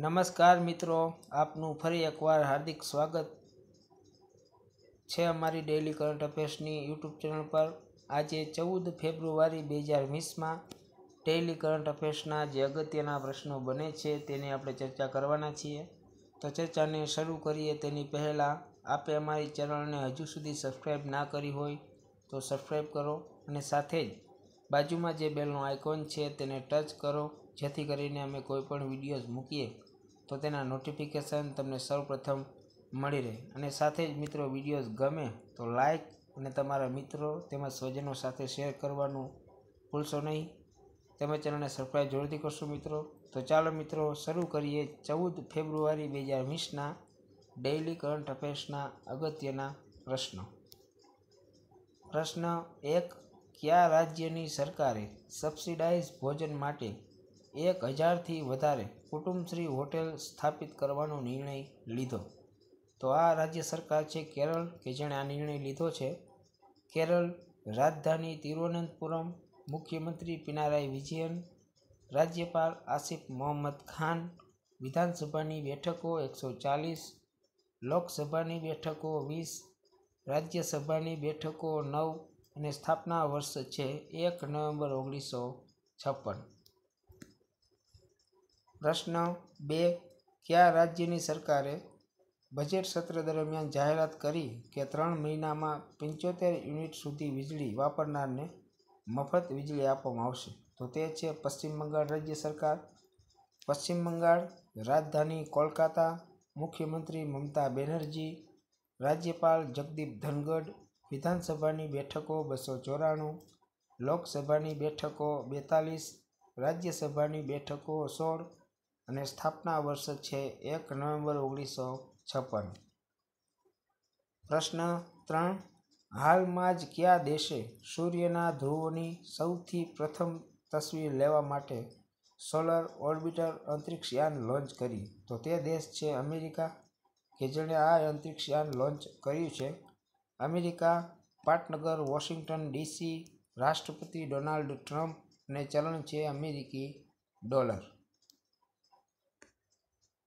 નમસ્કાર મિત્રો આપનું ફરી એકવાર હાર્દિક સ્વાગત છે અમારી ડેઇલી કરંટ અફેર્સની યુટ્યુબ ચેનલ પર આજે ચૌદ ફેબ્રુઆરી બે હજાર વીસમાં ડેઇલી કરંટ અફેર્સના જે અગત્યના પ્રશ્નો બને છે તેની આપણે ચર્ચા કરવાના છીએ તો ચર્ચાને શરૂ કરીએ તેની પહેલાં આપે અમારી ચેનલને હજુ સુધી સબસ્ક્રાઈબ ના કરી હોય તો સબસ્ક્રાઈબ કરો અને સાથે જ બાજુમાં જે બેલનું આઇકોન છે તેને ટચ કરો જેથી કરીને અમે કોઈપણ વિડીયોઝ મૂકીએ તો તેના નોટિફિકેશન તમને સૌપ્રથમ મળી રહે અને સાથે જ મિત્રો વિડીયોઝ ગમે તો લાઈક અને તમારા મિત્રો તેમજ સ્વજનો સાથે શેર કરવાનું ભૂલશો નહીં તેમજ ચેનલને સબસ્ક્રાઈબ જરૂરથી કરશો મિત્રો તો ચાલો મિત્રો શરૂ કરીએ ચૌદ ફેબ્રુઆરી બે હજાર વીસના ડેઇલી કરંટ અફેર્સના અગત્યના પ્રશ્નો પ્રશ્ન એક કયા રાજ્યની સરકારે સબસિડાઇઝ ભોજન માટે એક હજારથી વધારે કુટુંબશ્રી હોટેલ સ્થાપિત કરવાનો નિર્ણય લીધો તો આ રાજ્ય સરકાર છે કેરળ કે જેણે આ નિર્ણય લીધો છે કેરળ રાજધાની તિરુવનંતપુરમ મુખ્યમંત્રી પિનારાય વિજયન રાજ્યપાલ આસિફ મોહમ્મદ ખાન વિધાનસભાની બેઠકો એકસો ચાલીસ લોકસભાની બેઠકો વીસ રાજ્યસભાની બેઠકો નવ અને સ્થાપના વર્ષ છે એક નવેમ્બર ઓગણીસો છપ્પન પ્રશ્ન બે કયા રાજ્યની સરકારે બજેટ સત્ર દરમિયાન જાહેરાત કરી કે ત્રણ મહિનામાં પંચોતેર યુનિટ સુધી વીજળી વાપરનારને મફત વીજળી આપવામાં આવશે તો તે છે પશ્ચિમ બંગાળ રાજ્ય સરકાર પશ્ચિમ બંગાળ રાજધાની કોલકાતા મુખ્યમંત્રી મમતા બેનર્જી રાજ્યપાલ જગદીપ ધનગઢ વિધાનસભાની બેઠકો બસો ચોરાણું લોકસભાની બેઠકો બેતાલીસ રાજ્યસભાની બેઠકો સોળ અને સ્થાપના વર્ષ છે એક નવેમ્બર ઓગણીસો છપ્પન પ્રશ્ન ત્રણ હાલમાં જ કયા દેશે સૂર્યના ધ્રુવોની સૌથી પ્રથમ તસવીર લેવા માટે સોલર ઓર્બિટર અંતરિક્ષયાન લોન્ચ કરી તો તે દેશ છે અમેરિકા કે જેણે આ અંતરિક્ષયાન લોન્ચ કર્યું છે અમેરિકા પાટનગર વોશિંગ્ટન ડીસી રાષ્ટ્રપતિ ડોનાલ્ડ ટ્રમ્પને ચલણ છે અમેરિકી ડોલર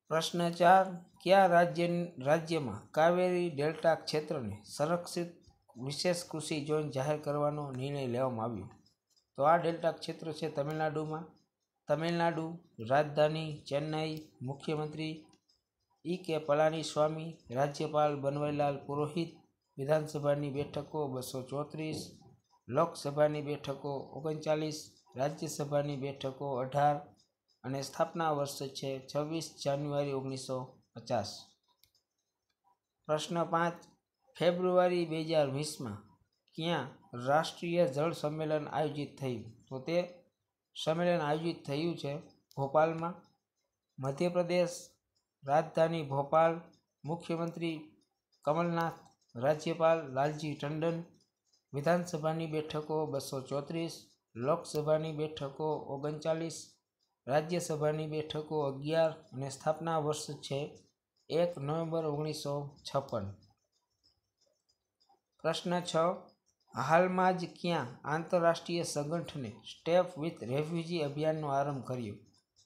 પ્રશ્ન ચાર કયા રાજ્ય રાજ્યમાં કાવેરી ડેલ્ટા ક્ષેત્રને સંરક્ષિત વિશેષ કૃષિ ઝોન જાહેર કરવાનો નિર્ણય લેવામાં આવ્યો તો આ ડેલ્ટા ક્ષેત્ર છે તમિલનાડુમાં તમિલનાડુ રાજધાની ચેન્નઈ મુખ્યમંત્રી ઈ કે પલાનીસ્વામી રાજ્યપાલ બનવારીલાલ પુરોહિત વિધાનસભાની બેઠકો બસો ચોત્રીસ લોકસભાની બેઠકો ઓગણચાલીસ રાજ્યસભાની બેઠકો અઢાર અને સ્થાપના વર્ષ છે છવ્વીસ જાન્યુઆરી ઓગણીસો પચાસ પ્રશ્ન પાંચ ફેબ્રુઆરી બે હજાર વીસમાં ક્યાં રાષ્ટ્રીય જળ સંમેલન આયોજિત થયું તો તે સંમેલન આયોજિત થયું છે ભોપાલમાં મધ્યપ્રદેશ રાજધાની ભોપાલ મુખ્યમંત્રી કમલનાથ રાજ્યપાલ લાલજી ટંડન વિધાનસભાની બેઠકો બસો ચોત્રીસ લોકસભાની બેઠકો ઓગણચાલીસ રાજ્યસભાની બેઠકો અગિયાર અને સ્થાપના વર્ષ છે એક નવેમ્બર ઓગણીસો છપ્પન પ્રશ્ન છ હાલમાં જ ક્યાં આંતરરાષ્ટ્રીય સંગઠને સ્ટેપ વિથ રેફ્યુજી અભિયાનનો આરંભ કર્યો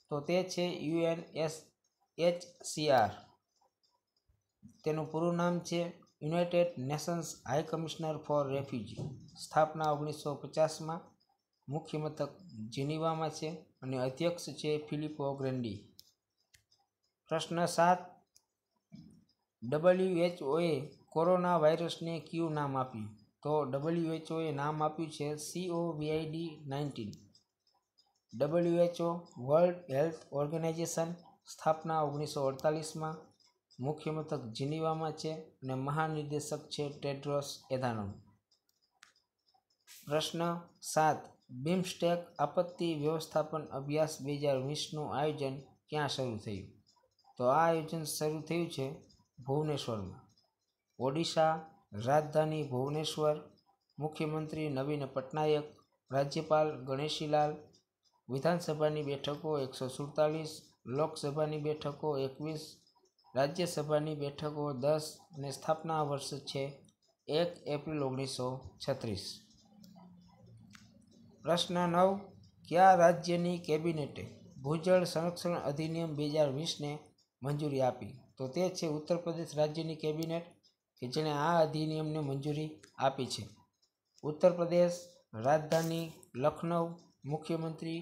તો તે છે યુએનએસ એચસીઆર તેનું પૂરું નામ છે United Nations High Commissioner for Refugee સ્થાપના ઓગણીસો પચાસમાં મુખ્ય મથક જીનીવામાં છે અને અધ્યક્ષ છે ફિલિપો ગ્રેન્ડી પ્રશ્ન સાત ડબલ્યુએચઓએ કોરોના વાયરસને કયું નામ આપ્યું તો ડબલ્યુએચઓએ નામ આપ્યું છે COVID nineteen WHO World Health Organization સ્થાપના ઓગણીસો અડતાલીસમાં મુખ્ય મથક જીનીવામાં છે અને મહાનિર્દેશક છે ટેડ્રોસ એધાનમ પ્રશ્ન સાત બિમસ્ટેક આપત્તિ વ્યવસ્થાપન અભ્યાસ બે હજાર વીસનું આયોજન ક્યાં શરૂ થયું તો આ આયોજન શરૂ થયું છે ભુવનેશ્વરમાં ઓડિશા રાજધાની ભુવનેશ્વર મુખ્યમંત્રી નવીન પટનાયક રાજ્યપાલ ગણેશીલાલ વિધાનસભાની બેઠકો એકસો સુડતાલીસ લોકસભાની બેઠકો એકવીસ રાજ્યસભાની બેઠકો દસ અને સ્થાપના વર્ષ છે એક એપ્રિલ ઓગણીસો છત્રીસ પ્રશ્ન નવ કયા રાજ્યની કેબિનેટે ભૂજળ સંરક્ષણ અધિનિયમ બે હજાર વીસને મંજૂરી આપી તો તે છે ઉત્તર પ્રદેશ રાજ્યની કેબિનેટ કે જેણે આ અધિનિયમને મંજૂરી આપી છે ઉત્તર પ્રદેશ રાજધાની લખનઉ મુખ્યમંત્રી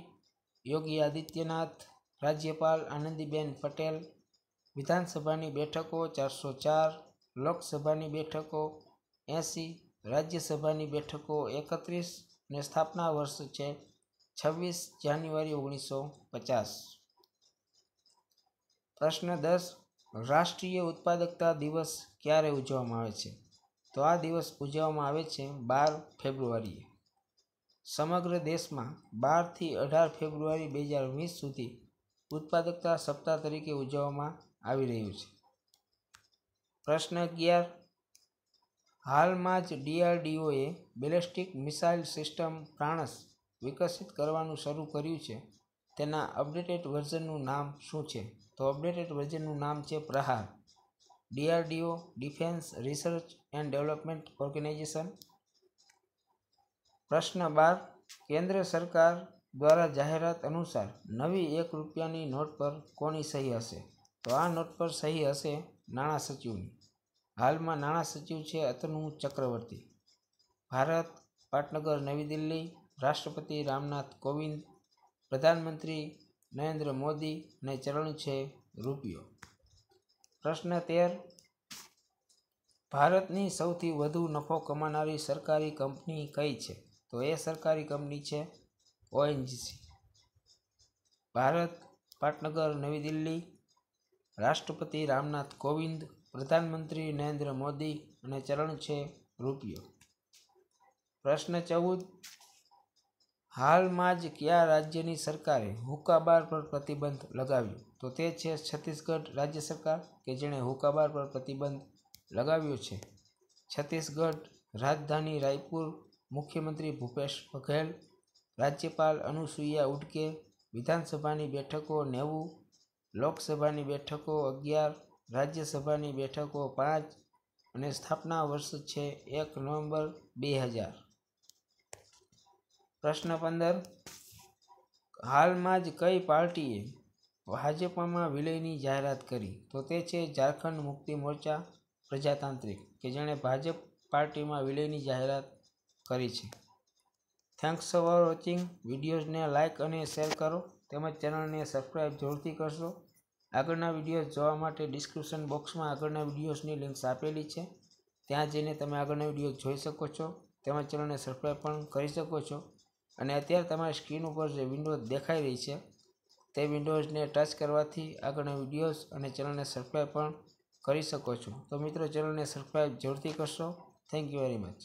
યોગી આદિત્યનાથ રાજ્યપાલ આનંદીબેન પટેલ વિધાનસભાની બેઠકો ચારસો ચાર લોકસભાની બેઠકો એંસી રાજ્યસભાની બેઠકો એકત્રીસ ને સ્થાપના વર્ષ છે છવ્વીસ જાન્યુઆરી ઓગણીસો પચાસ પ્રશ્ન દસ રાષ્ટ્રીય ઉત્પાદકતા દિવસ ક્યારે ઉજવવામાં આવે છે તો આ દિવસ ઉજવવામાં આવે છે બાર ફેબ્રુઆરીએ સમગ્ર દેશમાં બારથી અઢાર ફેબ્રુઆરી બે હજાર વીસ સુધી ઉત્પાદકતા સપ્તાહ તરીકે ઉજવવામાં આવી રહ્યું છે પ્રશ્ન અગિયાર હાલમાં જ ડીઆરડીઓએ બેલેસ્ટિક મિસાઇલ સિસ્ટમ પ્રાણસ વિકસિત કરવાનું શરૂ કર્યું છે તેના અપડેટેડ વર્ઝનનું નામ શું છે તો અપડેટેડ વર્ઝનનું નામ છે Prahar DRDO Defence Research and Development Organisation પ્રશ્ન બાર કેન્દ્ર સરકાર દ્વારા જાહેરાત અનુસાર નવી એક રૂપિયાની નોટ પર કોની સહી હશે તો આ નોટ પર સહી હશે નાણાં સચિવની હાલમાં નાણાં સચિવ છે અતનુ ચક્રવર્તી ભારત પાટનગર નવી દિલ્હી રાષ્ટ્રપતિ રામનાથ કોવિંદ પ્રધાનમંત્રી નરેન્દ્ર મોદી અને ચલણ છે રૂપિયો પ્રશ્ન તેર ભારતની સૌથી વધુ નફો કમાનારી સરકારી કંપની કઈ છે તો એ સરકારી કંપની છે ઓએનજીસી ભારત પાટનગર નવી દિલ્હી રાષ્ટ્રપતિ રામનાથ કોવિંદ પ્રધાનમંત્રી નરેન્દ્ર મોદી અને ચરણ છે રૂપિયો પ્રશ્ન ચૌદ હાલમાં જ કયા રાજ્યની સરકારે હુકાબાર પર પ્રતિબંધ લગાવ્યો તો તે છે છત્તીસગઢ રાજ્ય સરકાર કે જેણે હુકાબાર પર પ્રતિબંધ લગાવ્યો છે છત્તીસગઢ રાજધાની રાયપુર મુખ્યમંત્રી ભૂપેશ બઘેલ રાજ્યપાલ અનુસુયા ઉડકે વિધાનસભાની બેઠકો નેવું લોકસભાની બેઠકો અગિયાર રાજ્યસભાની બેઠકો પાંચ અને સ્થાપના વર્ષ છે એક નવેમ્બર બે હજાર પ્રશ્ન પંદર હાલમાં જ કઈ પાર્ટીએ ભાજપમાં વિલયની જાહેરાત કરી તો તે છે ઝારખંડ મુક્તિ મોરચા પ્રજાતાંત્રિક કે જેણે ભાજપ પાર્ટીમાં વિલયની જાહેરાત કરી છે થેન્ક્સ ફોર વોચિંગ વિડીયોઝને લાઇક અને શેર કરો તેમજ ચેનલને સબસ્ક્રાઈબ જરૂરથી કરશો આગળના વિડીયોઝ જોવા માટે ડિસ્ક્રિપ્શન બોક્સમાં આગળના વિડીયોઝની લિંક્સ આપેલી છે ત્યાં જઈને તમે આગળના વિડીયો જોઈ શકો છો તેમાં ચેનલને સબસ્ક્રાઈબ પણ કરી શકો છો અને અત્યારે તમારી સ્ક્રીન ઉપર જે વિન્ડો દેખાઈ રહી છે તે વિન્ડોઝને ટચ કરવાથી આગળના વિડીયોઝ અને ચેનલને સબસ્ક્રાઈબ પણ કરી શકો છો તો મિત્રો ચેનલને સબસ્ક્રાઈબ જરૂરથી કરશો થેન્ક યુ વેરી મચ